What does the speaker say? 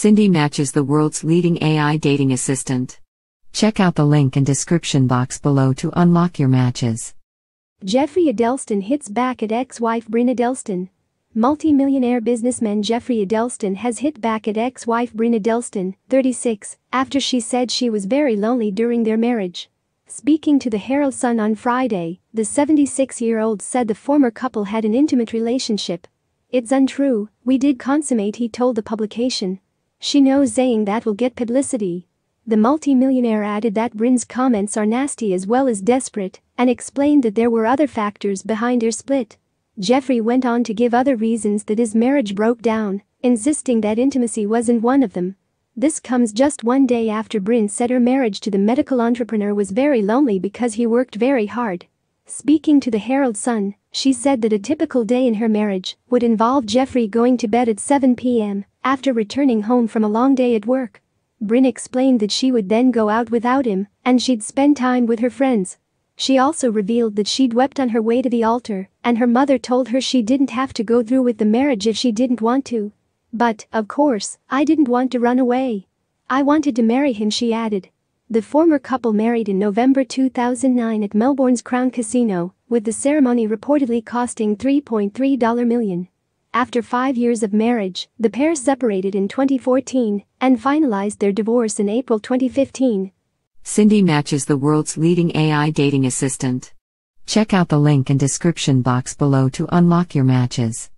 Cindy matches the world's leading AI dating assistant. Check out the link in description box below to unlock your matches. Jeffrey Adelston hits back at ex-wife Brina Delston. Multi-millionaire businessman Jeffrey Adelston has hit back at ex-wife Brina Delston, 36, after she said she was very lonely during their marriage. Speaking to the Herald Sun on Friday, the 76-year-old said the former couple had an intimate relationship. It's untrue, we did consummate he told the publication, she knows saying that will get publicity. The multimillionaire added that Brin's comments are nasty as well as desperate and explained that there were other factors behind her split. Jeffrey went on to give other reasons that his marriage broke down, insisting that intimacy wasn't one of them. This comes just one day after Brin said her marriage to the medical entrepreneur was very lonely because he worked very hard. Speaking to the Herald Sun, she said that a typical day in her marriage would involve Jeffrey going to bed at 7 p.m. after returning home from a long day at work. Bryn explained that she would then go out without him and she'd spend time with her friends. She also revealed that she'd wept on her way to the altar and her mother told her she didn't have to go through with the marriage if she didn't want to. But, of course, I didn't want to run away. I wanted to marry him she added. The former couple married in November 2009 at Melbourne's Crown Casino with the ceremony reportedly costing $3.3 million. After five years of marriage, the pair separated in 2014 and finalized their divorce in April 2015. Cindy matches the world's leading AI dating assistant. Check out the link in description box below to unlock your matches.